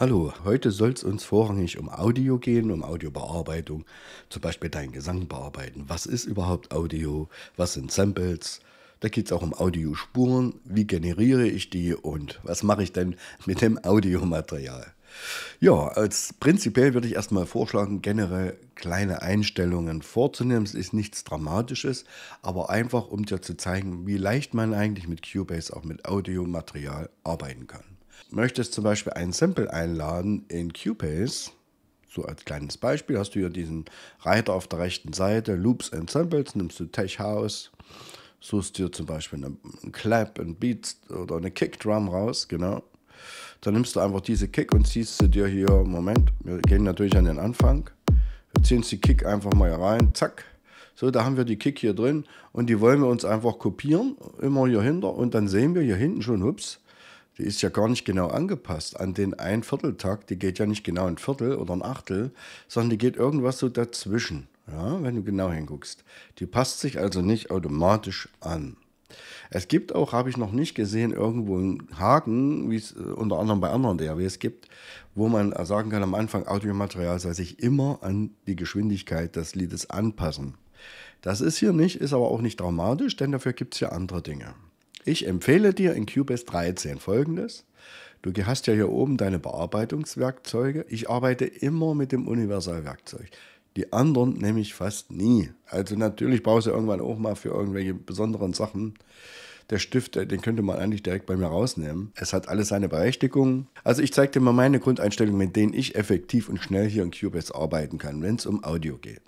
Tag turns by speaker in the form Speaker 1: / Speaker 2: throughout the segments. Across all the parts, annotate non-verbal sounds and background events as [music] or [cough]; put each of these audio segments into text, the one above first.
Speaker 1: Hallo, heute soll es uns vorrangig um Audio gehen, um Audiobearbeitung, zum Beispiel deinen Gesang bearbeiten. Was ist überhaupt Audio? Was sind Samples? Da geht es auch um Audiospuren. Wie generiere ich die und was mache ich denn mit dem Audiomaterial? Ja, als prinzipiell würde ich erstmal vorschlagen, generell kleine Einstellungen vorzunehmen. Es ist nichts Dramatisches, aber einfach, um dir zu zeigen, wie leicht man eigentlich mit Cubase auch mit Audiomaterial arbeiten kann möchtest zum Beispiel ein Sample einladen in QPace, so als kleines Beispiel hast du hier diesen Reiter auf der rechten Seite, Loops and Samples, nimmst du Tech House, suchst dir zum Beispiel einen Clap, einen Beat oder eine Kickdrum raus, genau. Dann nimmst du einfach diese Kick und ziehst sie dir hier, Moment, wir gehen natürlich an den Anfang, wir ziehen die Kick einfach mal rein, zack. So, da haben wir die Kick hier drin und die wollen wir uns einfach kopieren, immer hier hinter und dann sehen wir hier hinten schon, ups, die ist ja gar nicht genau angepasst an den Einvierteltakt. Die geht ja nicht genau ein Viertel oder ein Achtel, sondern die geht irgendwas so dazwischen, ja, wenn du genau hinguckst. Die passt sich also nicht automatisch an. Es gibt auch, habe ich noch nicht gesehen, irgendwo einen Haken, wie es äh, unter anderem bei anderen DRWs gibt, wo man äh, sagen kann, am Anfang Audiomaterial soll sich immer an die Geschwindigkeit des Liedes anpassen. Das ist hier nicht, ist aber auch nicht dramatisch, denn dafür gibt es ja andere Dinge. Ich empfehle dir in Cubase 13 folgendes. Du hast ja hier oben deine Bearbeitungswerkzeuge. Ich arbeite immer mit dem Universalwerkzeug. Die anderen nehme ich fast nie. Also natürlich brauchst du irgendwann auch mal für irgendwelche besonderen Sachen. Der Stift, äh, den könnte man eigentlich direkt bei mir rausnehmen. Es hat alles seine Berechtigung. Also ich zeige dir mal meine Grundeinstellungen, mit denen ich effektiv und schnell hier in Cubase arbeiten kann, wenn es um Audio geht.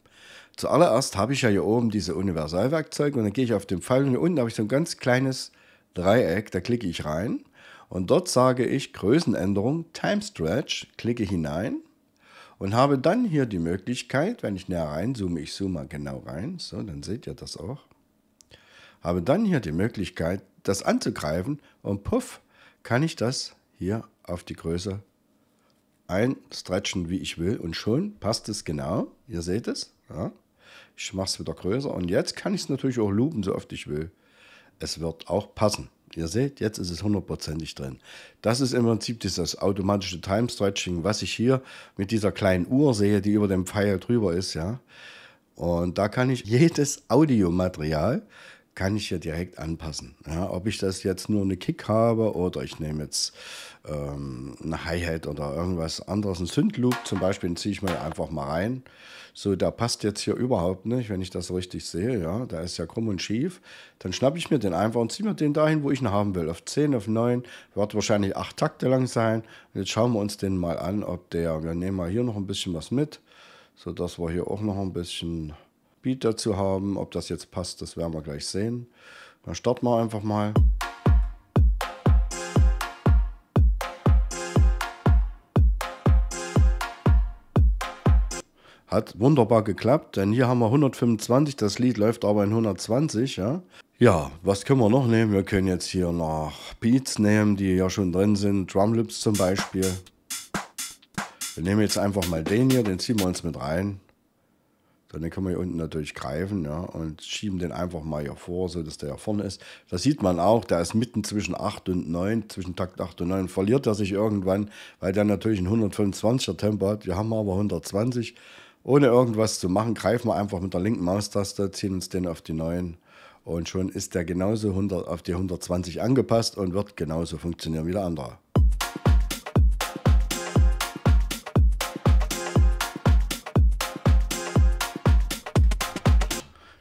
Speaker 1: Zuallererst habe ich ja hier oben diese Universalwerkzeuge und dann gehe ich auf den Pfeil und hier unten habe ich so ein ganz kleines Dreieck, da klicke ich rein und dort sage ich Größenänderung Time Stretch, klicke hinein und habe dann hier die Möglichkeit, wenn ich näher reinzoome, ich zoome mal genau rein, so, dann seht ihr das auch, habe dann hier die Möglichkeit, das anzugreifen und puff, kann ich das hier auf die Größe einstretchen, wie ich will und schon passt es genau, ihr seht es, ja. Ich mache es wieder größer und jetzt kann ich es natürlich auch lupen, so oft ich will es wird auch passen. Ihr seht, jetzt ist es hundertprozentig drin. Das ist im Prinzip dieses automatische Time Stretching, was ich hier mit dieser kleinen Uhr sehe, die über dem Pfeil drüber ist, ja. Und da kann ich [laughs] jedes Audiomaterial kann ich ja direkt anpassen. Ja, ob ich das jetzt nur eine Kick habe oder ich nehme jetzt ähm, eine Hi-Hat oder irgendwas anderes, ein Synth-Loop zum Beispiel, den ziehe ich mir einfach mal rein. So, der passt jetzt hier überhaupt nicht, wenn ich das richtig sehe. Ja, da ist ja krumm und schief. Dann schnappe ich mir den einfach und ziehe mir den dahin, wo ich ihn haben will. Auf 10, auf 9, wird wahrscheinlich 8 Takte lang sein. Und jetzt schauen wir uns den mal an, ob der, wir nehmen mal hier noch ein bisschen was mit, sodass wir hier auch noch ein bisschen Beat dazu haben. Ob das jetzt passt, das werden wir gleich sehen. Dann starten wir einfach mal. Hat wunderbar geklappt, denn hier haben wir 125, das Lied läuft aber in 120, ja. Ja, was können wir noch nehmen? Wir können jetzt hier noch Beats nehmen, die ja schon drin sind, Drumlips zum Beispiel. Wir nehmen jetzt einfach mal den hier, den ziehen wir uns mit rein. Dann kann man hier unten natürlich greifen ja, und schieben den einfach mal hier vor, sodass der hier vorne ist. Da sieht man auch, der ist mitten zwischen 8 und 9, zwischen Takt 8 und 9. Verliert er sich irgendwann, weil der natürlich ein 125er Tempo hat. Wir haben aber 120. Ohne irgendwas zu machen, greifen wir einfach mit der linken Maustaste, ziehen uns den auf die 9 und schon ist der genauso 100, auf die 120 angepasst und wird genauso funktionieren wie der andere.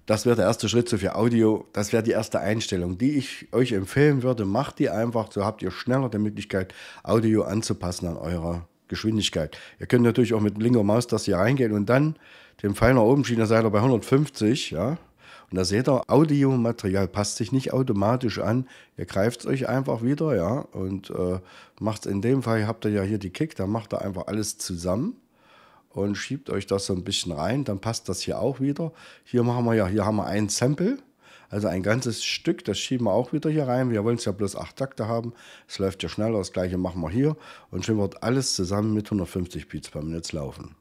Speaker 1: Das wäre der erste Schritt so für Audio. Das wäre die erste Einstellung, die ich euch empfehlen würde. Macht die einfach, so habt ihr schneller die Möglichkeit, Audio anzupassen an eurer Geschwindigkeit. Ihr könnt natürlich auch mit linker Maus das hier reingehen und dann den Pfeil nach oben schieben, Da seid ihr bei 150, ja. Und da seht ihr, Audiomaterial passt sich nicht automatisch an. Ihr greift es euch einfach wieder, ja. Und äh, macht es in dem Fall, habt ihr ja hier die Kick, da macht ihr einfach alles zusammen und schiebt euch das so ein bisschen rein, dann passt das hier auch wieder. Hier machen wir ja, hier haben wir ein Sample, also ein ganzes Stück, das schieben wir auch wieder hier rein. Wir wollen es ja bloß acht Takte haben. Es läuft ja schneller, das gleiche machen wir hier und schon wird alles zusammen mit 150 Beats per Minute laufen.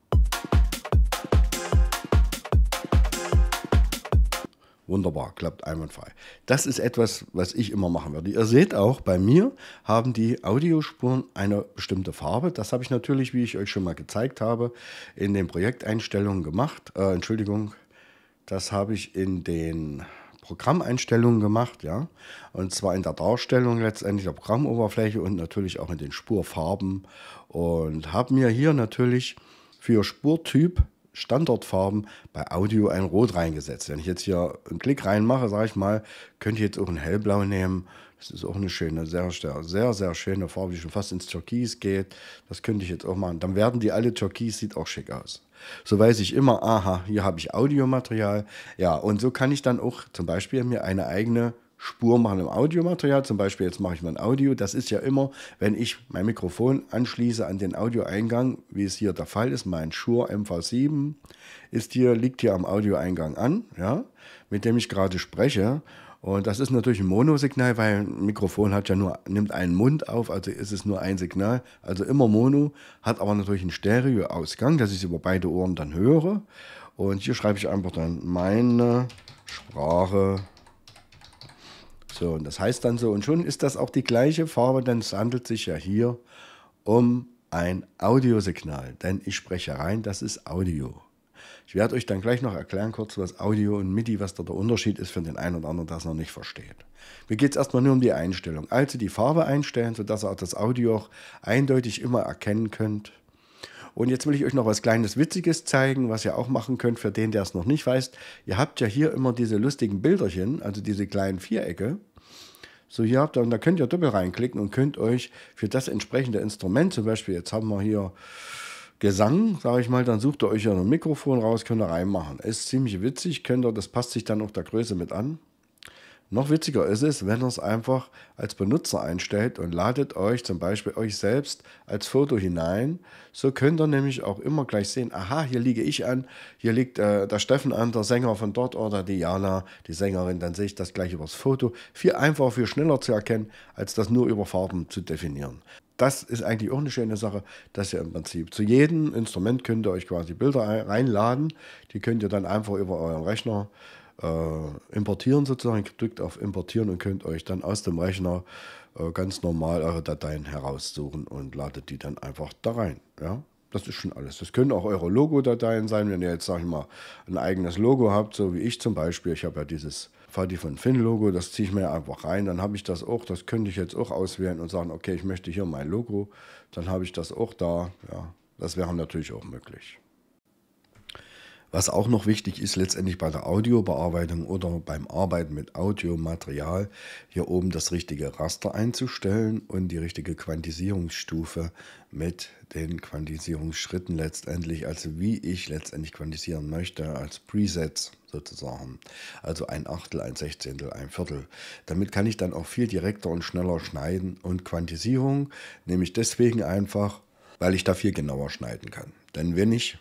Speaker 1: Wunderbar, klappt einwandfrei. Das ist etwas, was ich immer machen werde. Ihr seht auch, bei mir haben die Audiospuren eine bestimmte Farbe. Das habe ich natürlich, wie ich euch schon mal gezeigt habe, in den Projekteinstellungen gemacht. Äh, Entschuldigung, das habe ich in den Programmeinstellungen gemacht, ja. Und zwar in der Darstellung letztendlich der Programmoberfläche und natürlich auch in den Spurfarben. Und habe mir hier natürlich für Spurtyp Standortfarben bei Audio ein Rot reingesetzt. Wenn ich jetzt hier einen Klick reinmache, sage ich mal, könnt ihr jetzt auch ein Hellblau nehmen. Das ist auch eine schöne, sehr, sehr, sehr schöne Farbe, die schon fast ins Türkis geht. Das könnte ich jetzt auch machen. Dann werden die alle Türkis, sieht auch schick aus. So weiß ich immer, aha, hier habe ich Audiomaterial. Ja, und so kann ich dann auch zum Beispiel mir eine eigene Spur machen im Audiomaterial. Zum Beispiel, jetzt mache ich mal ein Audio. Das ist ja immer, wenn ich mein Mikrofon anschließe an den Audioeingang, wie es hier der Fall ist, mein Shure MV7 ist hier, liegt hier am Audioeingang an, ja, mit dem ich gerade spreche. Und das ist natürlich ein Mono-Signal, weil ein Mikrofon hat ja nur, nimmt einen Mund auf, also ist es nur ein Signal, also immer Mono, hat aber natürlich einen Stereo-Ausgang, dass ich es über beide Ohren dann höre. Und hier schreibe ich einfach dann meine Sprache so, und das heißt dann so, und schon ist das auch die gleiche Farbe, denn es handelt sich ja hier um ein Audiosignal, denn ich spreche rein, das ist Audio. Ich werde euch dann gleich noch erklären, kurz was Audio und MIDI, was da der Unterschied ist für den einen oder anderen, der es noch nicht versteht. Mir geht es erstmal nur um die Einstellung. Also die Farbe einstellen, sodass ihr auch das Audio auch eindeutig immer erkennen könnt. Und jetzt will ich euch noch was kleines Witziges zeigen, was ihr auch machen könnt für den, der es noch nicht weiß. Ihr habt ja hier immer diese lustigen Bilderchen, also diese kleinen Vierecke. So, hier habt ihr, und da könnt ihr doppelt reinklicken und könnt euch für das entsprechende Instrument, zum Beispiel, jetzt haben wir hier Gesang, sage ich mal, dann sucht ihr euch ja ein Mikrofon raus, könnt ihr reinmachen. Ist ziemlich witzig, könnt ihr, das passt sich dann auch der Größe mit an. Noch witziger ist es, wenn ihr es einfach als Benutzer einstellt und ladet euch zum Beispiel euch selbst als Foto hinein. So könnt ihr nämlich auch immer gleich sehen, aha, hier liege ich an, hier liegt äh, der Steffen an, der Sänger von dort oder die Jana, die Sängerin. Dann sehe ich das gleich übers Foto. Viel einfacher, viel schneller zu erkennen, als das nur über Farben zu definieren das ist eigentlich auch eine schöne Sache, dass ihr im Prinzip zu jedem Instrument könnt ihr euch quasi Bilder reinladen. Die könnt ihr dann einfach über euren Rechner äh, importieren sozusagen. drückt auf Importieren und könnt euch dann aus dem Rechner äh, ganz normal eure Dateien heraussuchen und ladet die dann einfach da rein. Ja? Das ist schon alles. Das können auch eure Logo-Dateien sein, wenn ihr jetzt, sag ich mal, ein eigenes Logo habt, so wie ich zum Beispiel. Ich habe ja dieses Fadi von Finn-Logo, das ziehe ich mir einfach rein. Dann habe ich das auch, das könnte ich jetzt auch auswählen und sagen, okay, ich möchte hier mein Logo. Dann habe ich das auch da. Ja, das wäre natürlich auch möglich. Was auch noch wichtig ist, letztendlich bei der Audiobearbeitung oder beim Arbeiten mit Audiomaterial, hier oben das richtige Raster einzustellen und die richtige Quantisierungsstufe mit den Quantisierungsschritten letztendlich, also wie ich letztendlich quantisieren möchte, als Presets sozusagen. Also ein Achtel, ein Sechzehntel, ein Viertel. Damit kann ich dann auch viel direkter und schneller schneiden. Und Quantisierung nehme ich deswegen einfach, weil ich da viel genauer schneiden kann. Denn wenn ich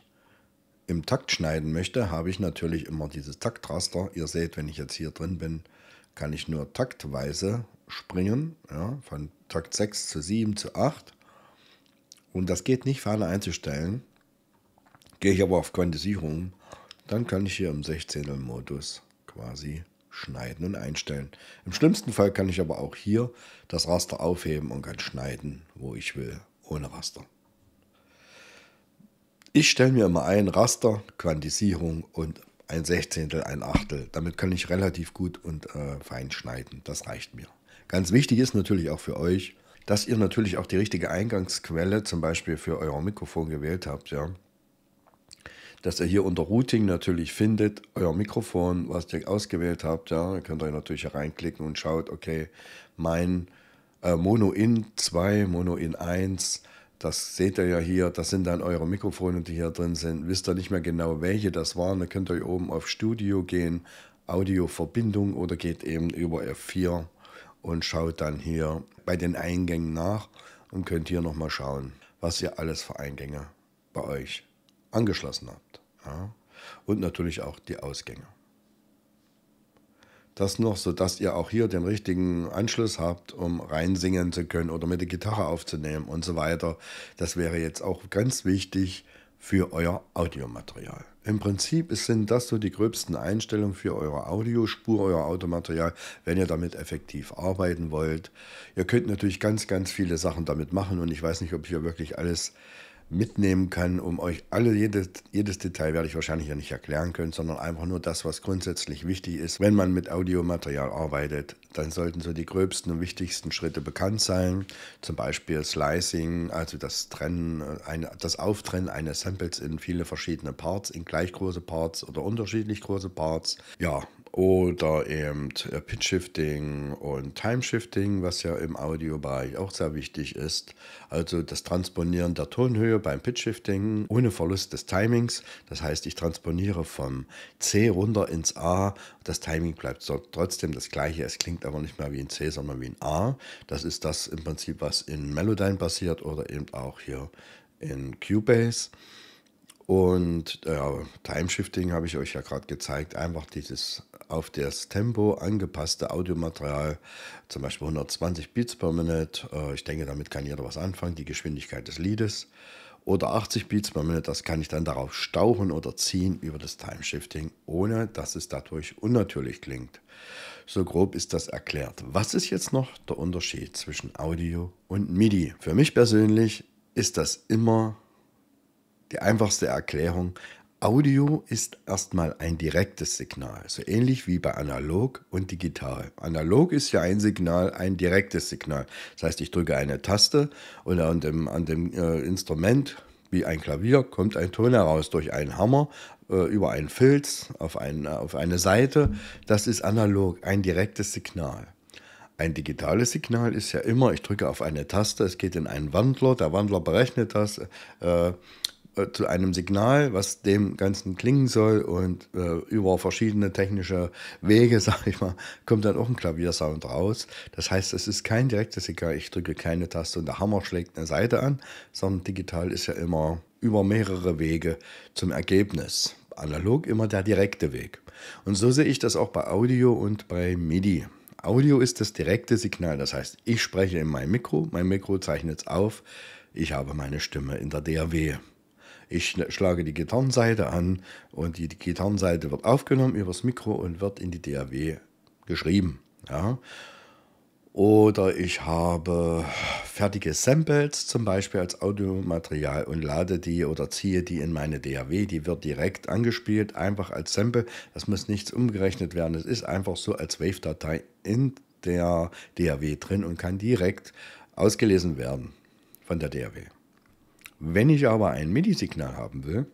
Speaker 1: im Takt schneiden möchte, habe ich natürlich immer dieses Taktraster. Ihr seht, wenn ich jetzt hier drin bin, kann ich nur taktweise springen, ja, von Takt 6 zu 7 zu 8. Und das geht nicht für alle einzustellen. Gehe ich aber auf Quantisierung, dann kann ich hier im 16er-Modus quasi schneiden und einstellen. Im schlimmsten Fall kann ich aber auch hier das Raster aufheben und kann schneiden, wo ich will, ohne Raster. Ich stelle mir immer ein Raster, Quantisierung und ein Sechzehntel, ein Achtel. Damit kann ich relativ gut und äh, fein schneiden. Das reicht mir. Ganz wichtig ist natürlich auch für euch, dass ihr natürlich auch die richtige Eingangsquelle zum Beispiel für euer Mikrofon gewählt habt. Ja. Dass ihr hier unter Routing natürlich findet, euer Mikrofon, was ihr ausgewählt habt. Ja. Ihr könnt euch natürlich reinklicken und schaut, okay, mein äh, Mono in 2, Mono in 1, das seht ihr ja hier, das sind dann eure Mikrofone, die hier drin sind. Wisst ihr nicht mehr genau, welche das waren, dann könnt ihr oben auf Studio gehen, Audioverbindung oder geht eben über F4 und schaut dann hier bei den Eingängen nach und könnt hier nochmal schauen, was ihr alles für Eingänge bei euch angeschlossen habt. Ja? Und natürlich auch die Ausgänge das noch, sodass ihr auch hier den richtigen Anschluss habt, um reinsingen zu können oder mit der Gitarre aufzunehmen und so weiter. Das wäre jetzt auch ganz wichtig für euer Audiomaterial. Im Prinzip sind das so die gröbsten Einstellungen für eure Audiospur, euer Automaterial, wenn ihr damit effektiv arbeiten wollt. Ihr könnt natürlich ganz, ganz viele Sachen damit machen und ich weiß nicht, ob ich hier wirklich alles mitnehmen kann, um euch alle, jedes, jedes Detail werde ich wahrscheinlich ja nicht erklären können, sondern einfach nur das, was grundsätzlich wichtig ist. Wenn man mit Audiomaterial arbeitet, dann sollten so die gröbsten und wichtigsten Schritte bekannt sein. Zum Beispiel Slicing, also das Trennen, äh, ein, das Auftrennen eines Samples in viele verschiedene Parts, in gleich große Parts oder unterschiedlich große Parts. Ja, oder eben äh, Pitch-Shifting und Time-Shifting, was ja im Audiobereich auch sehr wichtig ist. Also das Transponieren der Tonhöhe beim Pitch-Shifting ohne Verlust des Timings. Das heißt, ich transponiere vom C runter ins A. Das Timing bleibt trotzdem das gleiche. Es klingt aber nicht mehr wie ein C, sondern wie ein A. Das ist das im Prinzip, was in Melodyne passiert oder eben auch hier in Cubase. Und ja, Time Shifting habe ich euch ja gerade gezeigt. Einfach dieses auf das Tempo angepasste Audiomaterial, zum Beispiel 120 Beats per Minute. Äh, ich denke, damit kann jeder was anfangen, die Geschwindigkeit des Liedes. Oder 80 Beats per Minute, das kann ich dann darauf stauchen oder ziehen über das Timeshifting, ohne dass es dadurch unnatürlich klingt. So grob ist das erklärt. Was ist jetzt noch der Unterschied zwischen Audio und MIDI? Für mich persönlich ist das immer die einfachste Erklärung, Audio ist erstmal ein direktes Signal, so ähnlich wie bei analog und digital. Analog ist ja ein Signal, ein direktes Signal. Das heißt, ich drücke eine Taste und an dem, an dem äh, Instrument, wie ein Klavier, kommt ein Ton heraus durch einen Hammer, äh, über einen Filz, auf, ein, äh, auf eine Seite. Das ist analog, ein direktes Signal. Ein digitales Signal ist ja immer, ich drücke auf eine Taste, es geht in einen Wandler, der Wandler berechnet das. Äh, äh, zu einem Signal, was dem Ganzen klingen soll und äh, über verschiedene technische Wege, [laughs] sag ich mal, kommt dann auch ein Klaviersound raus. Das heißt, es ist kein direktes Signal, ich drücke keine Taste und der Hammer schlägt eine Seite an, sondern digital ist ja immer über mehrere Wege zum Ergebnis. Analog immer der direkte Weg. Und so sehe ich das auch bei Audio und bei MIDI. Audio ist das direkte Signal, das heißt, ich spreche in mein Mikro, mein Mikro zeichnet es auf, ich habe meine Stimme in der DAW. Ich schlage die Gitarrenseite an und die, Gitarrenseite wird aufgenommen übers Mikro und wird in die DAW geschrieben. Ja. Oder ich habe fertige Samples zum Beispiel als Audiomaterial und lade die oder ziehe die in meine DAW. Die wird direkt angespielt, einfach als Sample. Das muss nichts umgerechnet werden. Es ist einfach so als Wave-Datei in der DAW drin und kann direkt ausgelesen werden von der DAW. Wenn ich aber ein MIDI-Signal haben will,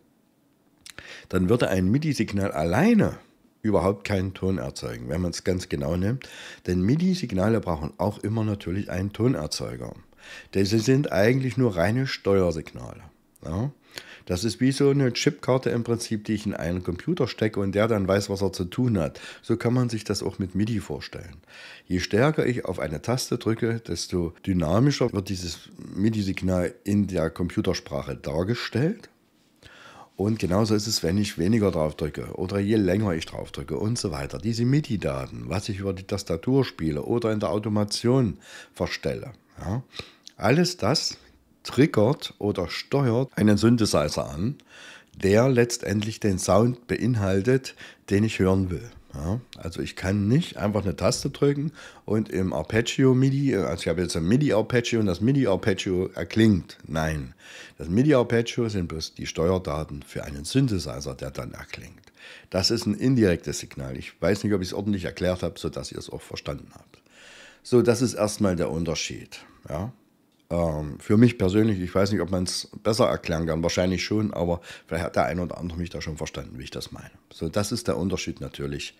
Speaker 1: dann würde ein MIDI-Signal alleine überhaupt keinen Ton erzeugen, wenn man es ganz genau nimmt. Denn MIDI-Signale brauchen auch immer natürlich einen Tonerzeuger. Denn sie sind eigentlich nur reine Steuersignale. Ja? Das ist wie so eine Chipkarte im Prinzip, die ich in einen Computer stecke und der dann weiß, was er zu tun hat. So kann man sich das auch mit MIDI vorstellen. Je stärker ich auf eine Taste drücke, desto dynamischer wird dieses MIDI-Signal in der Computersprache dargestellt. Und genauso ist es, wenn ich weniger drauf drücke oder je länger ich drauf drücke und so weiter. Diese MIDI-Daten, was ich über die Tastatur spiele oder in der Automation verstelle. Ja, alles das triggert oder steuert einen Synthesizer an, der letztendlich den Sound beinhaltet, den ich hören will. Ja, also ich kann nicht einfach eine Taste drücken und im Arpeggio MIDI, also ich habe jetzt ein MIDI Arpeggio und das MIDI Arpeggio erklingt. Nein, das MIDI Arpeggio sind bloß die Steuerdaten für einen Synthesizer, der dann erklingt. Das ist ein indirektes Signal. Ich weiß nicht, ob ich es ordentlich erklärt habe, sodass ihr es auch verstanden habt. So, das ist erstmal der Unterschied. Ja ähm, für mich persönlich, ich weiß nicht, ob man es besser erklären kann, wahrscheinlich schon, aber vielleicht hat der eine oder andere mich da schon verstanden, wie ich das meine. So, das ist der Unterschied natürlich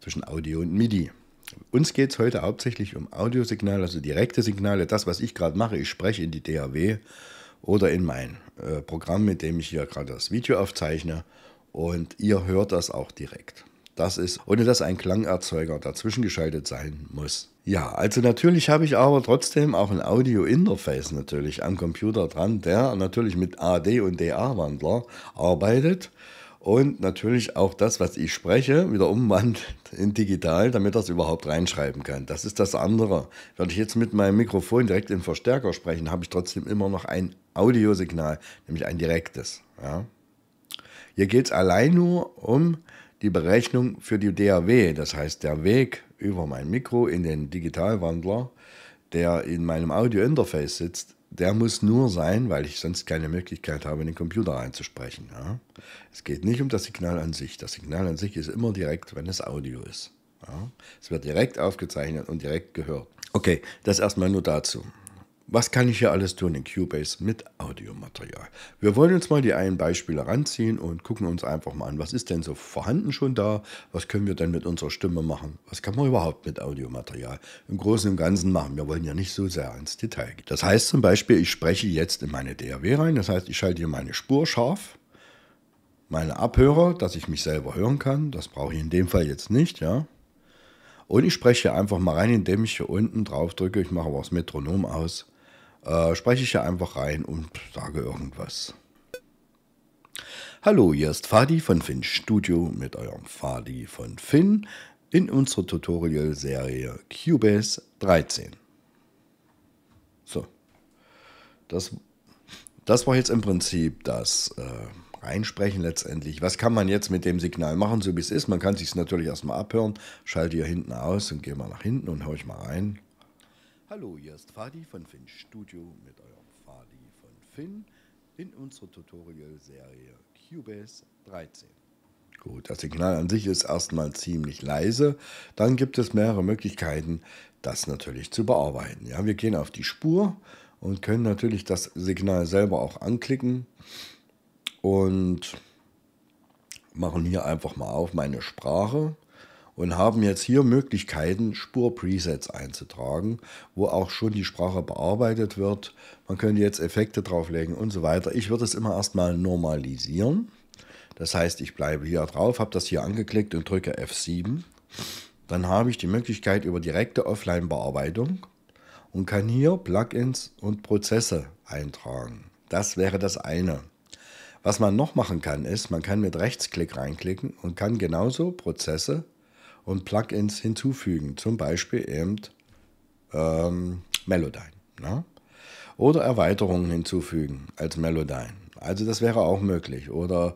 Speaker 1: zwischen Audio und MIDI. Uns geht es heute hauptsächlich um Audiosignale, also direkte Signale. Das, was ich gerade mache, ich spreche in die DAW oder in mein äh, Programm, mit dem ich hier gerade das Video aufzeichne. Und ihr hört das auch direkt das ist, ohne dass ein Klangerzeuger dazwischen geschaltet sein muss. Ja, also natürlich habe ich aber trotzdem auch ein Audio-Interface natürlich am Computer dran, der natürlich mit AD und DA-Wandler arbeitet und natürlich auch das, was ich spreche, wieder umwandelt in digital, damit das überhaupt reinschreiben kann. Das ist das andere. Wenn ich jetzt mit meinem Mikrofon direkt im Verstärker sprechen, habe ich trotzdem immer noch ein Audiosignal, nämlich ein direktes. Ja. Hier geht es allein nur um die Berechnung für die DAW, das heißt der Weg über mein Mikro in den Digitalwandler, der in meinem Audio-Interface sitzt, der muss nur sein, weil ich sonst keine Möglichkeit habe, in den Computer einzusprechen. Ja? Es geht nicht um das Signal an sich. Das Signal an sich ist immer direkt, wenn es Audio ist. Ja? Es wird direkt aufgezeichnet und direkt gehört. Okay, das erstmal nur dazu was kann ich hier alles tun in Cubase mit Audiomaterial? Wir wollen uns mal die einen Beispiele ranziehen und gucken uns einfach mal an, was ist denn so vorhanden schon da? Was können wir denn mit unserer Stimme machen? Was kann man überhaupt mit Audiomaterial im Großen und Ganzen machen? Wir wollen ja nicht so sehr ins Detail gehen. Das heißt zum Beispiel, ich spreche jetzt in meine DAW rein. Das heißt, ich schalte hier meine Spur scharf, meine Abhörer, dass ich mich selber hören kann. Das brauche ich in dem Fall jetzt nicht, ja. Und ich spreche einfach mal rein, indem ich hier unten drauf drücke. Ich mache aber das Metronom aus äh, spreche ich hier einfach rein und sage irgendwas. Hallo, hier ist Fadi von Finn Studio mit eurem Fadi von Finn in unserer Tutorial-Serie Cubase 13. So, das, das war jetzt im Prinzip das äh, Reinsprechen letztendlich. Was kann man jetzt mit dem Signal machen, so wie es ist? Man kann es sich natürlich erstmal abhören. Schalte hier hinten aus und gehe mal nach hinten und haue ich mal rein. Hallo, hier ist Fadi von Finn Studio mit eurem Fadi von Finn in unserer Tutorial-Serie Cubase 13. Gut, das Signal an sich ist erstmal ziemlich leise. Dann gibt es mehrere Möglichkeiten, das natürlich zu bearbeiten. Ja, wir gehen auf die Spur und können natürlich das Signal selber auch anklicken und machen hier einfach mal auf meine Sprache und haben jetzt hier Möglichkeiten, Spurpresets einzutragen, wo auch schon die Sprache bearbeitet wird. Man könnte jetzt Effekte drauflegen und so weiter. Ich würde es immer erstmal normalisieren. Das heißt, ich bleibe hier drauf, habe das hier angeklickt und drücke F7. Dann habe ich die Möglichkeit über direkte Offline-Bearbeitung und kann hier Plugins und Prozesse eintragen. Das wäre das eine. Was man noch machen kann, ist, man kann mit Rechtsklick reinklicken und kann genauso Prozesse und Plugins hinzufügen, zum Beispiel eben ähm, Melodyne. Ne? Oder Erweiterungen hinzufügen als Melodyne. Also das wäre auch möglich. Oder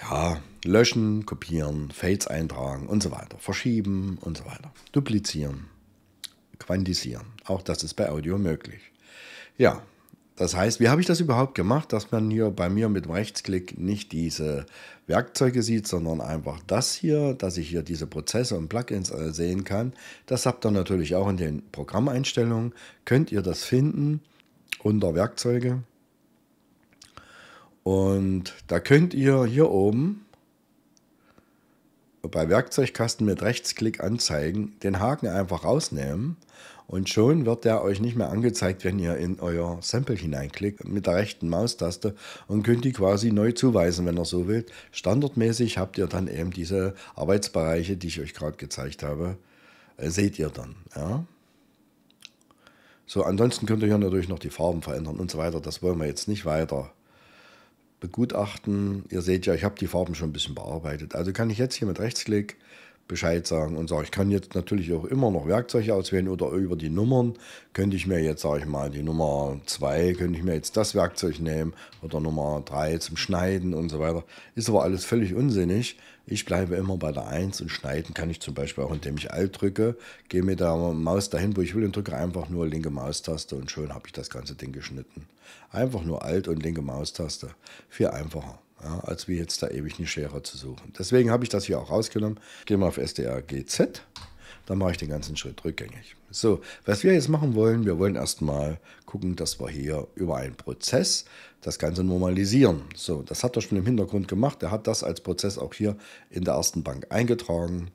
Speaker 1: ja, löschen, kopieren, Fades eintragen und so weiter. Verschieben und so weiter. Duplizieren, quantisieren. Auch das ist bei Audio möglich. Ja, das heißt, wie habe ich das überhaupt gemacht, dass man hier bei mir mit Rechtsklick nicht diese Werkzeuge sieht, sondern einfach das hier, dass ich hier diese Prozesse und Plugins äh, sehen kann. Das habt ihr natürlich auch in den Programmeinstellungen. Könnt ihr das finden unter Werkzeuge. Und da könnt ihr hier oben bei Werkzeugkasten mit Rechtsklick anzeigen, den Haken einfach rausnehmen und schon wird er euch nicht mehr angezeigt, wenn ihr in euer Sample hineinklickt mit der rechten Maustaste und könnt die quasi neu zuweisen, wenn ihr so wollt. Standardmäßig habt ihr dann eben diese Arbeitsbereiche, die ich euch gerade gezeigt habe, äh, seht ihr dann. Ja? So, ansonsten könnt ihr hier natürlich noch die Farben verändern und so weiter. Das wollen wir jetzt nicht weiter begutachten. Ihr seht ja, ich habe die Farben schon ein bisschen bearbeitet. Also kann ich jetzt hier mit Rechtsklick Bescheid sagen und sage, ich kann jetzt natürlich auch immer noch Werkzeuge auswählen oder über die Nummern könnte ich mir jetzt, sage ich mal, die Nummer 2 könnte ich mir jetzt das Werkzeug nehmen oder Nummer 3 zum Schneiden und so weiter. Ist aber alles völlig unsinnig. Ich bleibe immer bei der 1 und schneiden kann ich zum Beispiel auch, indem ich Alt drücke, gehe mit der Maus dahin, wo ich will und drücke einfach nur linke Maustaste und schön habe ich das ganze Ding geschnitten. Einfach nur Alt und linke Maustaste. Viel einfacher ja, als wie jetzt da ewig eine Schere zu suchen. Deswegen habe ich das hier auch rausgenommen. Gehen wir auf SDRGZ, dann mache ich den ganzen Schritt rückgängig. So, was wir jetzt machen wollen, wir wollen erstmal gucken, dass wir hier über einen Prozess das Ganze normalisieren. So, das hat er schon im Hintergrund gemacht. Er hat das als Prozess auch hier in der ersten Bank eingetragen.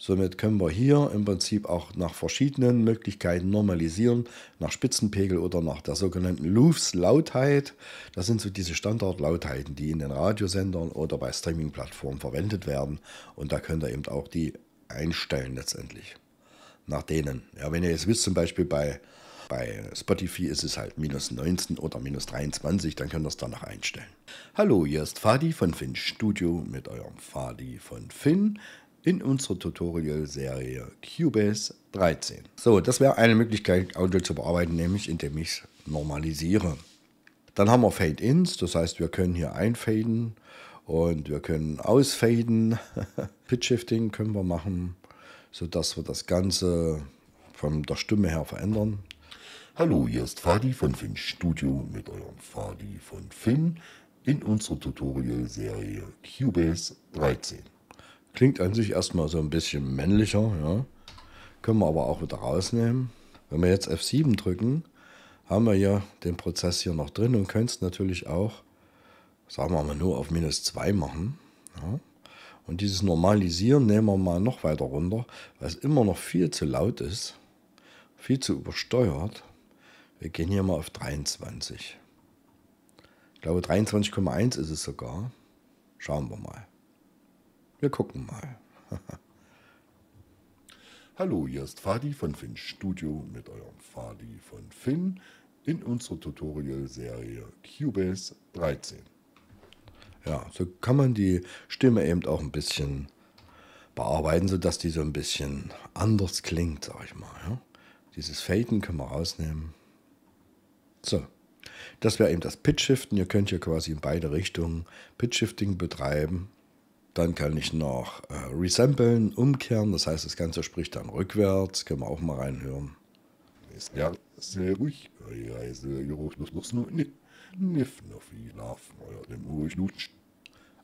Speaker 1: Somit können wir hier im Prinzip auch nach verschiedenen Möglichkeiten normalisieren, nach Spitzenpegel oder nach der sogenannten Loops-Lautheit. Das sind so diese Standardlautheiten, die in den Radiosendern oder bei Streaming-Plattformen verwendet werden. Und da könnt ihr eben auch die einstellen letztendlich. Nach denen. Ja, wenn ihr jetzt wisst, zum Beispiel bei, bei Spotify ist es halt minus 19 oder minus 23, dann könnt ihr es danach einstellen. Hallo, hier ist Fadi von Finn Studio mit eurem Fadi von Finn in unsere Tutorial-Serie Cubase 13. So, das wäre eine Möglichkeit, Audio zu bearbeiten, nämlich indem ich es normalisiere. Dann haben wir Fade-Ins, das heißt, wir können hier einfaden und wir können ausfaden. [laughs] Pitch-Shifting können wir machen, sodass wir das Ganze von der Stimme her verändern. Hallo, hier ist Fadi von Finn Studio mit eurem Fadi von Finn in unserer Tutorial-Serie Cubase 13. Klingt an sich erstmal so ein bisschen männlicher, ja. Können wir aber auch wieder rausnehmen. Wenn wir jetzt F7 drücken, haben wir ja den Prozess hier noch drin und können es natürlich auch, sagen wir mal, nur auf minus 2 machen. Ja. Und dieses Normalisieren nehmen wir mal noch weiter runter, weil es immer noch viel zu laut ist, viel zu übersteuert. Wir gehen hier mal auf 23. Ich glaube 23,1 ist es sogar. Schauen wir mal. Wir gucken mal. [laughs] Hallo, hier ist Fadi von Finn Studio mit eurem Fadi von Finn in unserer Tutorial-Serie Cubase 13. Ja, so kann man die Stimme eben auch ein bisschen bearbeiten, sodass die so ein bisschen anders klingt, sag ich mal. Ja? Dieses Faden können wir rausnehmen. So, das wäre eben das Pitch-Shiften. Ihr könnt hier quasi in beide Richtungen Pitch-Shifting betreiben. Dann kann ich noch äh, resamplen, umkehren. Das heißt, das Ganze spricht dann rückwärts. Können wir auch mal reinhören. Ja, sehr ruhig.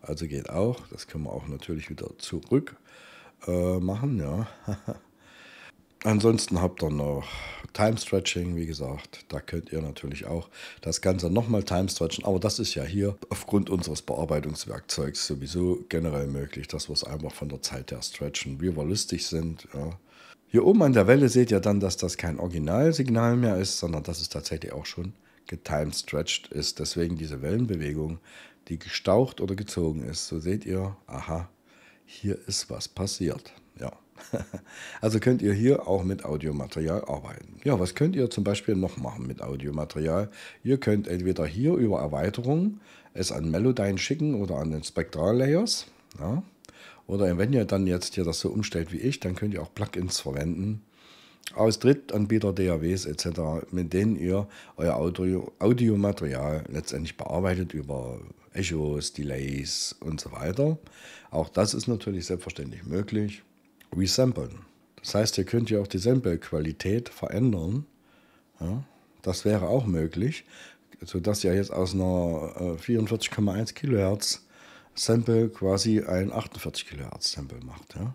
Speaker 1: Also geht auch. Das können wir auch natürlich wieder zurück äh, machen. Ja. [laughs] Ansonsten habt ihr noch Time Stretching, wie gesagt. Da könnt ihr natürlich auch das Ganze nochmal time stretchen. Aber das ist ja hier aufgrund unseres Bearbeitungswerkzeugs sowieso generell möglich, dass wir es einfach von der Zeit her stretchen, wie wir lustig sind. Ja. Hier oben an der Welle seht ihr dann, dass das kein Originalsignal mehr ist, sondern dass es tatsächlich auch schon getimed stretched ist. Deswegen diese Wellenbewegung, die gestaucht oder gezogen ist. So seht ihr, aha, hier ist was passiert. [laughs] Also könnt ihr hier auch mit Audiomaterial arbeiten. Ja, was könnt ihr zum Beispiel noch machen mit Audiomaterial? Ihr könnt entweder hier über Erweiterung es an Melodyne schicken oder an den Spektral Layers. Ja. Oder wenn ihr dann jetzt hier das so umstellt wie ich, dann könnt ihr auch Plugins verwenden aus Drittanbieter, DAWs etc., mit denen ihr euer Audio, Audiomaterial letztendlich bearbeitet über Echos, Delays und so weiter. Auch das ist natürlich selbstverständlich möglich resamplen. Das heißt, ihr könnt ja auch die Sample-Qualität verändern. Ja, das wäre auch möglich, sodass ihr jetzt aus einer 44,1 äh, Kilohertz Sample quasi ein 48 Kilohertz Sample macht. Ja,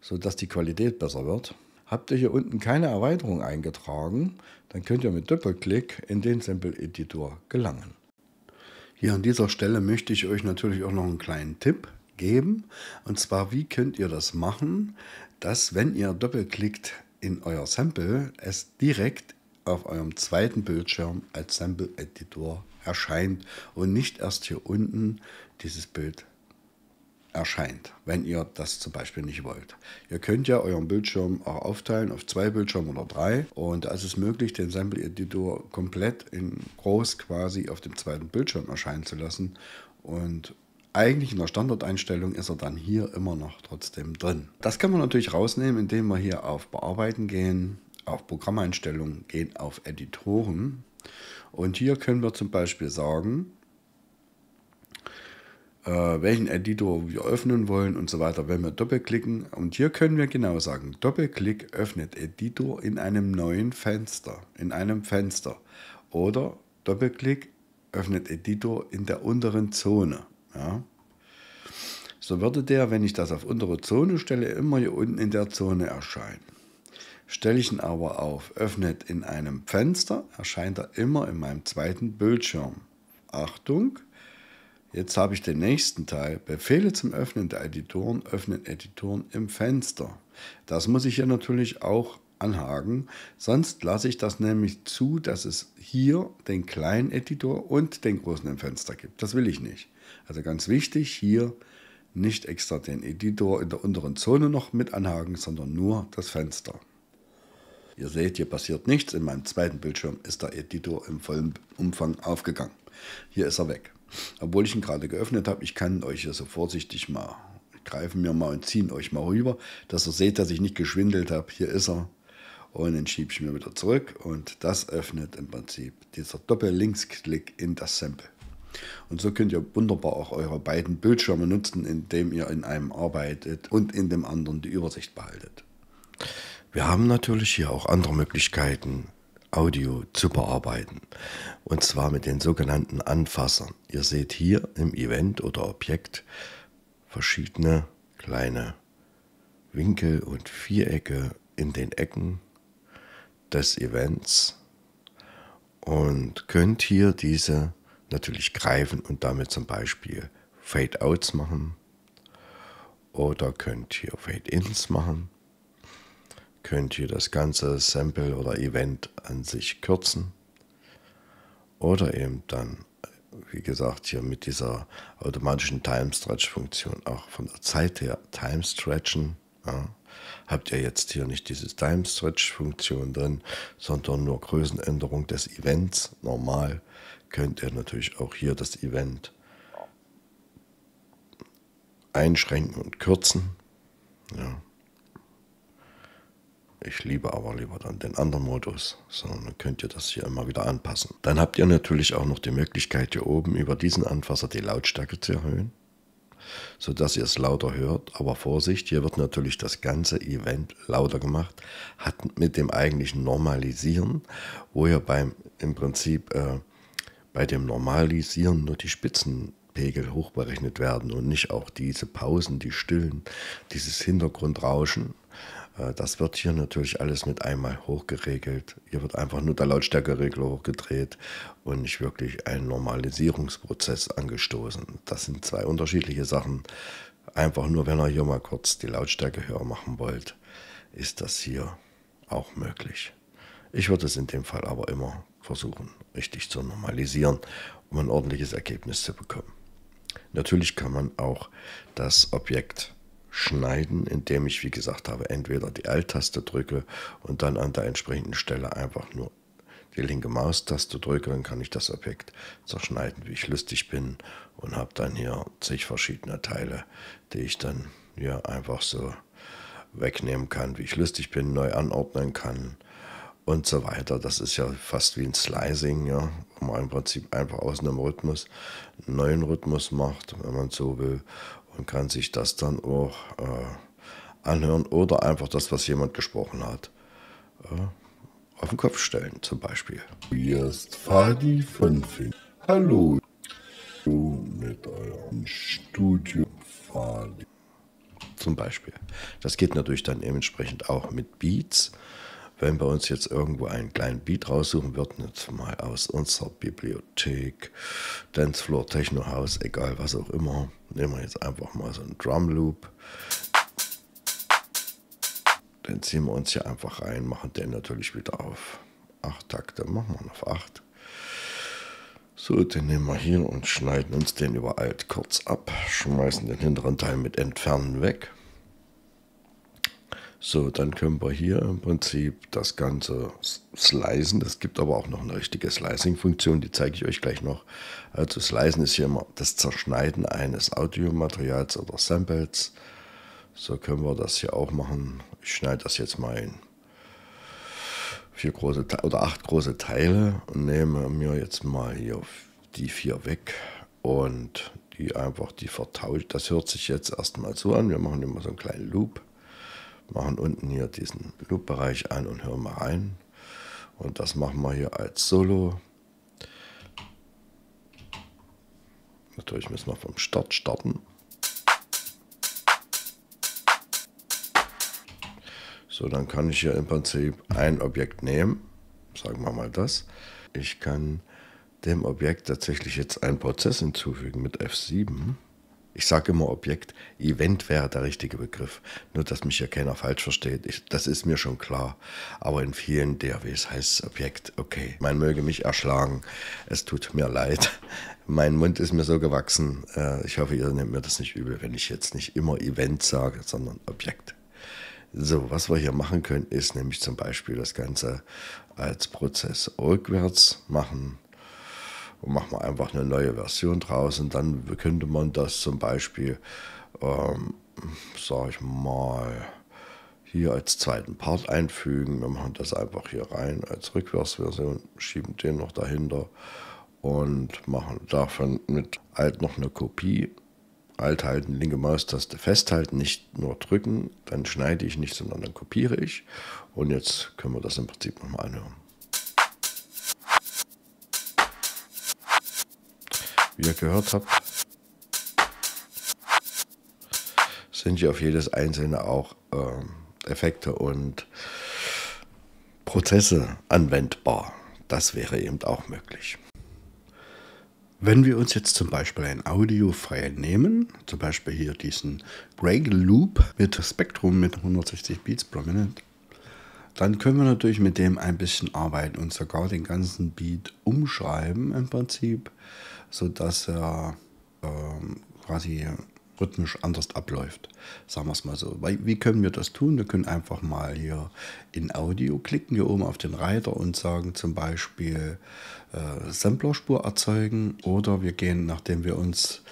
Speaker 1: sodass die Qualität besser wird. Habt ihr hier unten keine Erweiterung eingetragen, dann könnt ihr mit Doppelklick in den Sample-Editor gelangen. Hier an dieser Stelle möchte ich euch natürlich auch noch einen kleinen Tipp geben. Und zwar, wie könnt ihr das machen, dass wenn ihr doppelklickt in euer Sample, es direkt auf eurem zweiten Bildschirm als Sample Editor erscheint und nicht erst hier unten dieses Bild erscheint, wenn ihr das zum Beispiel nicht wollt. Ihr könnt ja euren Bildschirm auch aufteilen auf zwei Bildschirme oder drei und da ist es möglich, den Sample Editor komplett in groß quasi auf dem zweiten Bildschirm erscheinen zu lassen und eigentlich in der Standardeinstellung ist er dann hier immer noch trotzdem drin. Das kann man natürlich rausnehmen, indem wir hier auf Bearbeiten gehen, auf Programmeinstellungen gehen, auf Editoren. Und hier können wir zum Beispiel sagen, äh, welchen Editor wir öffnen wollen und so weiter, wenn wir doppelklicken. Und hier können wir genau sagen, Doppelklick öffnet Editor in einem neuen Fenster, in einem Fenster. Oder Doppelklick öffnet Editor in der unteren Zone. Ja. So würde der, wenn ich das auf untere Zone stelle, immer hier unten in der Zone erscheinen. Stelle ich ihn aber auf Öffnet in einem Fenster, erscheint er immer in meinem zweiten Bildschirm. Achtung, jetzt habe ich den nächsten Teil. Befehle zum Öffnen der Editoren, öffnen Editoren im Fenster. Das muss ich hier natürlich auch anhaken, sonst lasse ich das nämlich zu, dass es hier den kleinen Editor und den großen im Fenster gibt. Das will ich nicht. Also ganz wichtig hier nicht extra den Editor in der unteren Zone noch mit anhaken, sondern nur das Fenster. Ihr seht, hier passiert nichts. In meinem zweiten Bildschirm ist der Editor im vollen Umfang aufgegangen. Hier ist er weg. Obwohl ich ihn gerade geöffnet habe, ich kann euch hier so vorsichtig mal greifen mir mal und ziehen euch mal rüber, dass ihr seht, dass ich nicht geschwindelt habe. Hier ist er. Und dann schiebe ich mir wieder zurück und das öffnet im Prinzip dieser Doppel-Linksklick in das Sample. Und so könnt ihr wunderbar auch eure beiden Bildschirme nutzen, indem ihr in einem arbeitet und in dem anderen die Übersicht behaltet. Wir haben natürlich hier auch andere Möglichkeiten, Audio zu bearbeiten. Und zwar mit den sogenannten Anfassern. Ihr seht hier im Event oder Objekt verschiedene kleine Winkel und Vierecke in den Ecken des Events und könnt hier diese natürlich greifen und damit zum Beispiel Fade-Outs machen oder könnt ihr Fade-Ins machen. Könnt ihr das ganze Sample oder Event an sich kürzen oder eben dann, wie gesagt, hier mit dieser automatischen Time-Stretch-Funktion auch von der Zeit her Time-Stretchen. Ja, habt ihr jetzt hier nicht diese Time-Stretch-Funktion drin, sondern nur Größenänderung des Events normal könnt ihr natürlich auch hier das Event einschränken und kürzen. Ja. Ich liebe aber lieber dann den anderen Modus, sondern dann könnt ihr das hier immer wieder anpassen. Dann habt ihr natürlich auch noch die Möglichkeit hier oben über diesen Anfasser die Lautstärke zu erhöhen, sodass ihr es lauter hört. Aber Vorsicht, hier wird natürlich das ganze Event lauter gemacht, hat mit dem eigentlichen Normalisieren, wo ihr beim im Prinzip äh, bei dem Normalisieren nur die Spitzenpegel hochberechnet werden und nicht auch diese Pausen, die Stillen, dieses Hintergrundrauschen. Äh, das wird hier natürlich alles mit einmal hochgeregelt. Hier wird einfach nur der Lautstärkeregler hochgedreht und nicht wirklich ein Normalisierungsprozess angestoßen. Das sind zwei unterschiedliche Sachen. Einfach nur, wenn ihr hier mal kurz die Lautstärke höher machen wollt, ist das hier auch möglich. Ich würde es in dem Fall aber immer versuchen, richtig zu normalisieren, um ein ordentliches Ergebnis zu bekommen. Natürlich kann man auch das Objekt schneiden, indem ich, wie gesagt habe, entweder die Alt-Taste drücke und dann an der entsprechenden Stelle einfach nur die linke Maustaste drücke, dann kann ich das Objekt zerschneiden, wie ich lustig bin und habe dann hier zig verschiedene Teile, die ich dann hier einfach so wegnehmen kann, wie ich lustig bin, neu anordnen kann, und so weiter. Das ist ja fast wie ein Slicing, ja, wo man im Prinzip einfach aus einem Rhythmus einen neuen Rhythmus macht, wenn man so will, und kann sich das dann auch äh, anhören oder einfach das, was jemand gesprochen hat. Ja, äh, auf den Kopf stellen zum Beispiel. Hier ist Fadi 5. Hallo. Du Mit eurem Studio Fadi. Zum Beispiel. Das geht natürlich dann dementsprechend auch mit Beats wenn wir uns jetzt irgendwo einen kleinen Beat raussuchen würden, jetzt mal aus unserer Bibliothek, Dancefloor, Techno House, egal was auch immer, nehmen wir jetzt einfach mal so einen Drum Loop. Den ziehen wir uns hier einfach rein, machen den natürlich wieder auf 8 Takte, machen wir auf 8. So, den nehmen wir hier und schneiden uns den überall kurz ab, schmeißen den hinteren Teil mit Entfernen weg. So, dann können wir hier im Prinzip das Ganze slicen. Es gibt aber auch noch eine richtige Slicing-Funktion, die zeige ich euch gleich noch. Also äh, slicen ist hier immer das Zerschneiden eines Audiomaterials oder Samples. So können wir das hier auch machen. Ich schneide das jetzt mal in vier große oder acht große Teile und nehme mir jetzt mal hier die vier weg und die einfach die vertauscht. Das hört sich jetzt erstmal so an. Wir machen immer so einen kleinen Loop machen unten hier diesen Loop-Bereich an und hören mal rein. Und das machen wir hier als Solo. Natürlich müssen wir vom Start starten. So, dann kann ich hier im Prinzip ein Objekt nehmen. Sagen wir mal das. Ich kann dem Objekt tatsächlich jetzt einen Prozess hinzufügen mit F7. Ich sage immer Objekt, Event wäre der richtige Begriff. Nur, dass mich hier keiner falsch versteht. Ich, das ist mir schon klar. Aber in vielen DRWs heißt es Objekt, okay. Man möge mich erschlagen. Es tut mir leid. [laughs] Mein Mund ist mir so gewachsen. Äh, ich hoffe, ihr nehmt mir das nicht übel, wenn ich jetzt nicht immer Event sage, sondern Objekt. So, was wir hier machen können, ist nämlich zum Beispiel das Ganze als Prozess rückwärts machen und machen wir einfach eine neue Version draus und dann könnte man das zum Beispiel, ähm, sage ich mal, hier als zweiten Part einfügen. Wir machen das einfach hier rein als Rückwärtsversion, schieben den noch dahinter und machen davon mit Alt noch eine Kopie. Alt halten, linke Maustaste festhalten, nicht nur drücken, dann schneide ich nicht, sondern dann kopiere ich. Und jetzt können wir das im Prinzip nochmal anhören. wie ihr gehört habt, sind hier auf jedes einzelne auch ähm, Effekte und Prozesse anwendbar. Das wäre eben auch möglich. Wenn wir uns jetzt zum Beispiel ein audio Audiofile nehmen, zum Beispiel hier diesen Break Loop mit Spektrum mit 160 Beats per Minute, dann können wir natürlich mit dem ein bisschen arbeiten und sogar den ganzen Beat umschreiben im Prinzip, sodass er äh, quasi rhythmisch anders abläuft. Sagen wir es mal so. Wie können wir das tun? Wir können einfach mal hier in Audio klicken, hier oben auf den Reiter und sagen zum Beispiel äh, Samplerspur erzeugen oder wir gehen, nachdem wir uns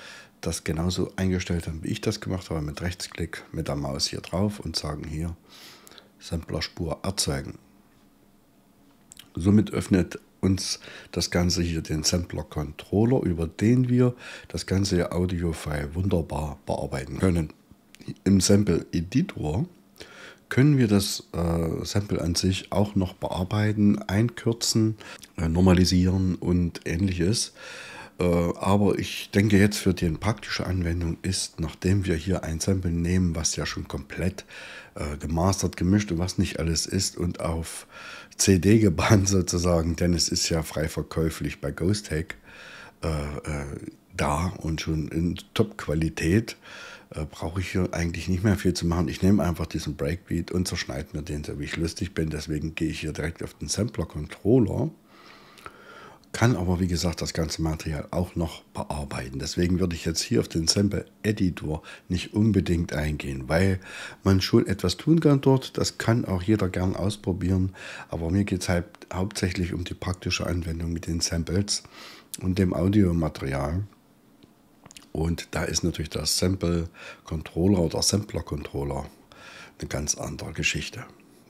Speaker 1: das genauso eingestellt haben, wie ich das gemacht habe, mit Rechtsklick mit der Maus hier drauf und sagen hier Samplerspur erzeugen. Somit öffnet uns das Ganze hier den Sampler Controller, über den wir das ganze Audio-File wunderbar bearbeiten können. Im Sample Editor können wir das äh, Sample an sich auch noch bearbeiten, einkürzen, äh, normalisieren und ähnliches. Äh, aber ich denke jetzt für die praktische Anwendung ist, nachdem wir hier ein Sample nehmen, was ja schon komplett äh, gemastert, gemischt und was nicht alles ist und auf CD gebannt sozusagen, denn es ist ja frei verkäuflich bei Ghost Hack äh, da und schon in Top-Qualität äh, brauche ich hier eigentlich nicht mehr viel zu machen. Ich nehme einfach diesen Breakbeat und zerschneide mir den so, wie ich lustig bin. Deswegen gehe ich hier direkt auf den Sampler-Controller kann aber wie gesagt das ganze Material auch noch bearbeiten. Deswegen würde ich jetzt hier auf den Sample Editor nicht unbedingt eingehen, weil man schon etwas tun kann dort. Das kann auch jeder gern ausprobieren, aber mir geht es halt hauptsächlich um die praktische Anwendung mit den Samples und dem Audiomaterial. Und da ist natürlich der Sample Controller oder Sampler Controller eine ganz andere Geschichte.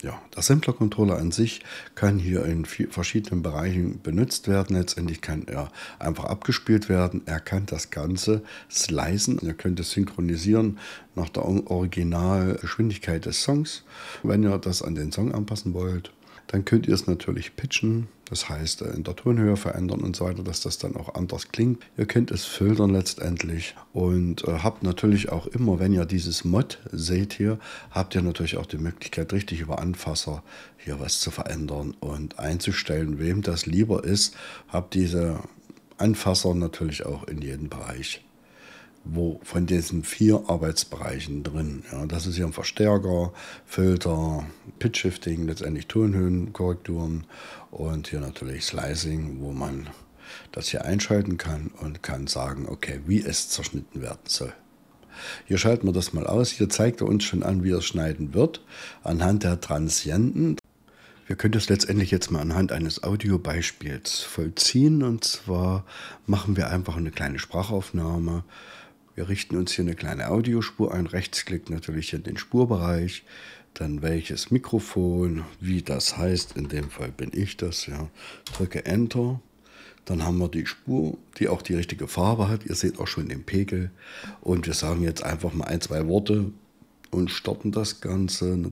Speaker 1: Ja, das Sampler-Controller an sich kann hier in verschiedenen Bereichen benutzt werden. Letztendlich kann er einfach abgespielt werden. Er kann das Ganze slicen. Ihr könnt es synchronisieren nach der Originalgeschwindigkeit des Songs. Wenn ihr das an den Song anpassen wollt, dann könnt ihr es natürlich pitchen. Das heißt, äh, in der Tonhöhe verändern und so weiter, dass das dann auch anders klingt. Ihr könnt es filtern letztendlich und äh, habt natürlich auch immer, wenn ihr dieses Mod seht hier, habt ihr natürlich auch die Möglichkeit, richtig über Anfasser hier was zu verändern und einzustellen, wem das lieber ist. Habt diese Anfasser natürlich auch in jedem Bereich wo von diesen vier Arbeitsbereichen drin. Ja, das ist hier ein Verstärker, Filter, Pitch Shifting, letztendlich Tonhöhenkorrekturen und hier natürlich Slicing, wo man das hier einschalten kann und kann sagen, okay, wie es zerschnitten werden soll. Hier schalten wir das mal aus. Hier zeigt er uns schon an, wie er schneiden wird, anhand der Transienten. Wir können das letztendlich jetzt mal anhand eines Audiobeispiels vollziehen. Und zwar machen wir einfach eine kleine Sprachaufnahme. Wir richten uns hier eine kleine Audiospur ein. Rechtsklick natürlich in den Spurbereich dann welches Mikrofon, wie das heißt, in dem Fall bin ich das, ja, drücke Enter, dann haben wir die Spur, die auch die richtige Farbe hat, ihr seht auch schon den Pegel und wir sagen jetzt einfach mal ein, zwei Worte und starten das Ganze.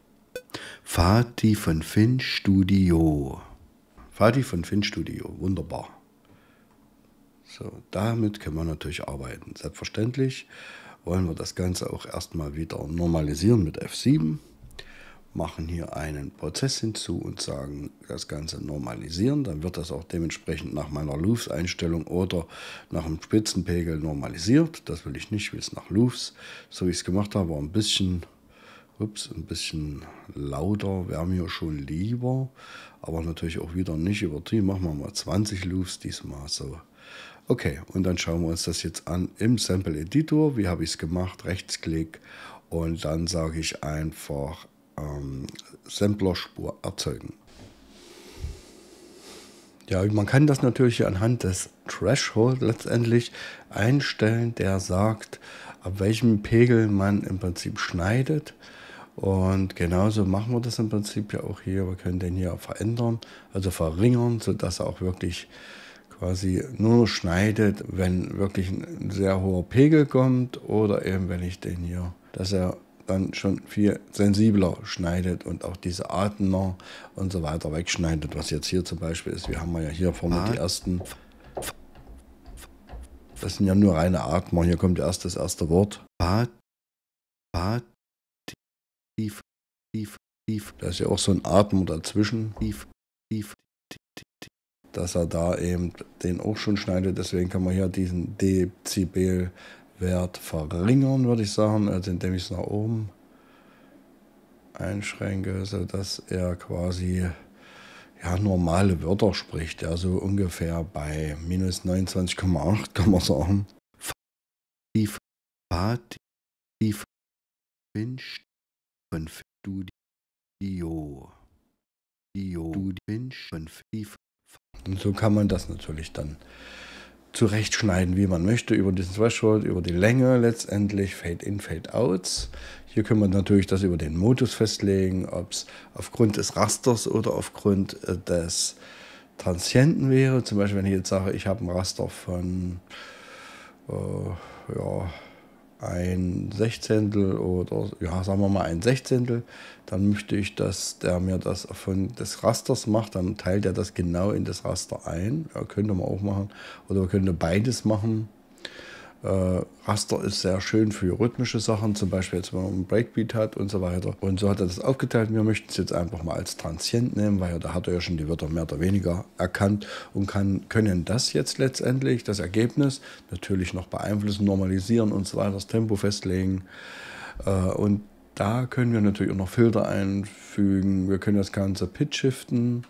Speaker 1: Fati von Finn Studio. Fati von Finn Studio, wunderbar. So, damit können wir natürlich arbeiten. Selbstverständlich wollen wir das Ganze auch erstmal wieder normalisieren mit F7 machen hier einen Prozess hinzu und sagen, das Ganze normalisieren. Dann wird das auch dementsprechend nach meiner Loops-Einstellung oder nach einem Spitzenpegel normalisiert. Das will ich nicht, ich will es nach Loops. So wie ich es gemacht habe, war ein bisschen, ups, ein bisschen lauter, wäre mir schon lieber. Aber natürlich auch wieder nicht übertrieben. Machen wir mal 20 Loops diesmal so. Okay, und dann schauen wir uns das jetzt an im Sample Editor. Wie habe ich es gemacht? Rechtsklick und dann sage ich einfach ähm, Samplerspur erzeugen. Ja, man kann das natürlich anhand des Threshold letztendlich einstellen, der sagt, ab welchem Pegel man im Prinzip schneidet. Und genauso machen wir das im Prinzip ja auch hier. Wir können den hier verändern, also verringern, sodass er auch wirklich quasi nur schneidet, wenn wirklich ein sehr hoher Pegel kommt oder eben wenn ich den hier, dass er dann schon viel sensibler schneidet und auch diese Atmer und so weiter wegschneidet, was jetzt hier zum Beispiel ist. Wir haben ja hier vorne ah. die ersten. Das sind ja nur reine Atmer. Hier kommt erst das erste Wort. Da ist ja auch so ein Atmer dazwischen. Dass er da eben den auch schon schneidet. Deswegen kann man hier diesen Dezibel Wert verringern, würde ich sagen, also indem ich es nach oben einschränke, sodass er quasi ja, normale Wörter spricht. Ja, so ungefähr bei minus 29,8 kann man sagen. und so kann man das natürlich dann zurechtschneiden, wie man möchte, über diesen Threshold, über die Länge letztendlich, Fade-in, Fade-outs. Hier können wir natürlich das über den Modus festlegen, ob es aufgrund des Rasters oder aufgrund äh, des Transienten wäre. Zum Beispiel, wenn ich jetzt sage, ich habe ein Raster von äh, ja, ein Sechzehntel oder ja, sagen wir mal ein Sechzehntel, dann möchte ich, dass der mir das von des Rasters macht, dann teilt er das genau in das Raster ein. Ja, könnte man auch machen. Oder man könnte beides machen. Äh, Raster ist sehr schön für rhythmische Sachen, zum Beispiel jetzt, wenn man einen Breakbeat hat und so weiter. Und so hat er das aufgeteilt. Wir möchten es jetzt einfach mal als Transient nehmen, weil da hat er ja schon die Wörter mehr oder weniger erkannt und kann, können das jetzt letztendlich, das Ergebnis, natürlich noch beeinflussen, normalisieren und so weiter, das Tempo festlegen. Äh, und da können wir natürlich auch noch Filter einfügen. Wir können das Ganze pitch shiften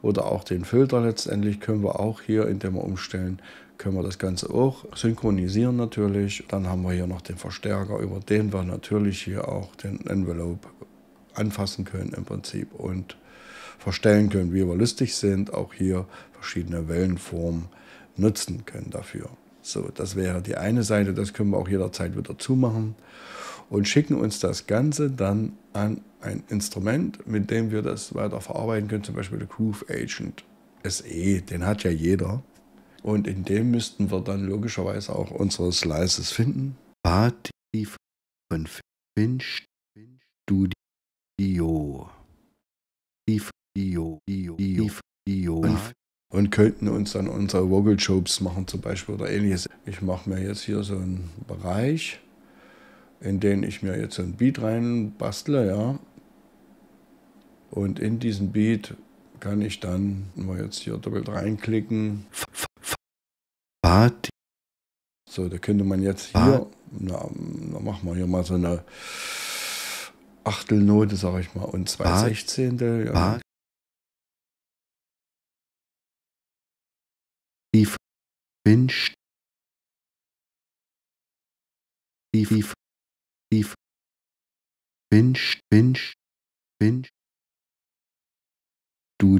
Speaker 1: oder auch den Filter letztendlich können wir auch hier, indem wir umstellen, können wir das Ganze auch synchronisieren natürlich. Dann haben wir hier noch den Verstärker, über den wir natürlich hier auch den Envelope anfassen können im Prinzip und verstellen können, wie wir lustig sind. Auch hier verschiedene Wellenformen nutzen können dafür. So, das wäre die eine Seite, das können wir auch jederzeit wieder zumachen und schicken uns das Ganze dann an ein Instrument, mit dem wir das weiter verarbeiten können, zum Beispiel der Groove Agent SE, den hat ja jeder. Und in dem müssten wir dann logischerweise auch unsere Slices finden. Party von Finch Studio. Und könnten uns dann unsere Vocal Jobs machen, zum Beispiel oder ähnliches. Ich mache mir jetzt hier so einen Bereich, in den ich mir jetzt so ein Beat rein bastle, ja. Und in diesen Beat kann ich dann, wenn wir jetzt hier doppelt reinklicken, F Bad. So, da könnte man jetzt hier, na, na, machen wir hier mal so eine Achtelnote, sag ich mal, und zwei Sechzehntel. Ja. Bad. Die Winch. Die Die Winch, Winch, Winch. Du,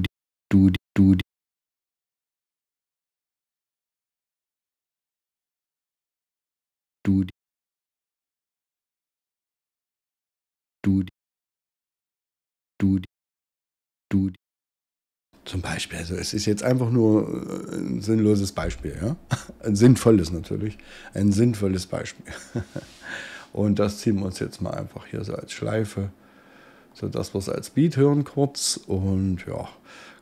Speaker 1: du, du, du. du du du du zum Beispiel. Also es ist jetzt einfach nur äh, ein sinnloses Beispiel, ja? [laughs] Ein sinnvolles natürlich, ein sinnvolles Beispiel. [laughs] Und das ziehen wir uns jetzt mal einfach hier so als Schleife, so dass wir es als Beat hören kurz und ja,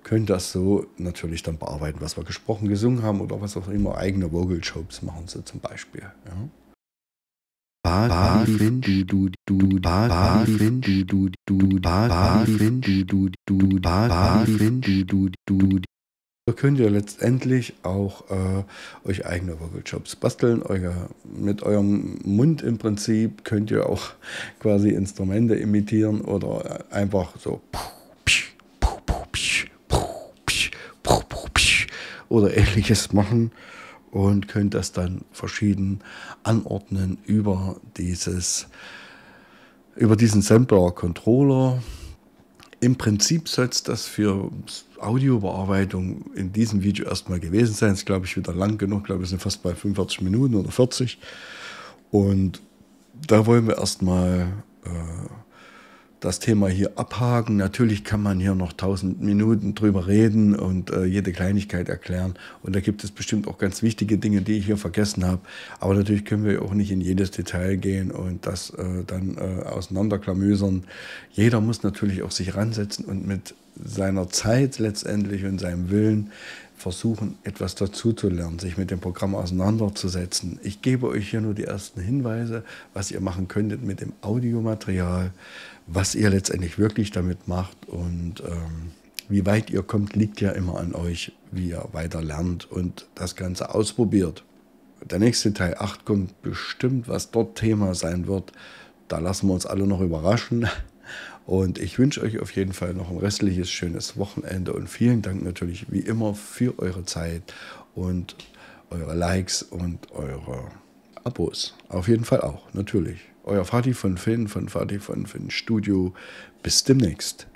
Speaker 1: können das so natürlich dann bearbeiten, was wir gesprochen, gesungen haben oder was auch immer, eigene Vocal Shows machen so zum Beispiel, ja? So könnt ihr letztendlich auch äh, euch eigene Vocalchops basteln. Euer, mit eurem Mund im Prinzip könnt ihr auch [laughs] quasi Instrumente imitieren oder einfach so. Oder ähnliches machen und könnt das dann verschieden anordnen über dieses über diesen Sampler Controller. Im Prinzip soll es das für Audiobearbeitung in diesem Video erstmal gewesen sein. Es ist, glaube ich, wieder lang genug. Ich glaube, wir sind fast bei 45 Minuten oder 40. Und da wollen wir erstmal äh, das Thema hier abhaken. Natürlich kann man hier noch tausend Minuten drüber reden und äh, jede Kleinigkeit erklären. Und da gibt es bestimmt auch ganz wichtige Dinge, die ich hier vergessen habe. Aber natürlich können wir auch nicht in jedes Detail gehen und das äh, dann äh, auseinanderklamüsern. Jeder muss natürlich auch sich ransetzen und mit seiner Zeit letztendlich und seinem Willen versuchen, etwas dazuzulernen, sich mit dem Programm auseinanderzusetzen. Ich gebe euch hier nur die ersten Hinweise, was ihr machen könntet mit dem Audiomaterial was ihr letztendlich wirklich damit macht und ähm, wie weit ihr kommt, liegt ja immer an euch, wie ihr weiter lernt und das Ganze ausprobiert. Der nächste Teil 8 kommt bestimmt, was dort Thema sein wird. Da lassen wir uns alle noch überraschen. [laughs] Und ich wünsche euch auf jeden Fall noch ein restliches, schönes Wochenende und vielen Dank natürlich wie immer für eure Zeit und eure Likes und eure Abos. Auf jeden Fall auch, natürlich. Euer Fatih von Finn, von Fatih von Finn Studio. Bis demnächst.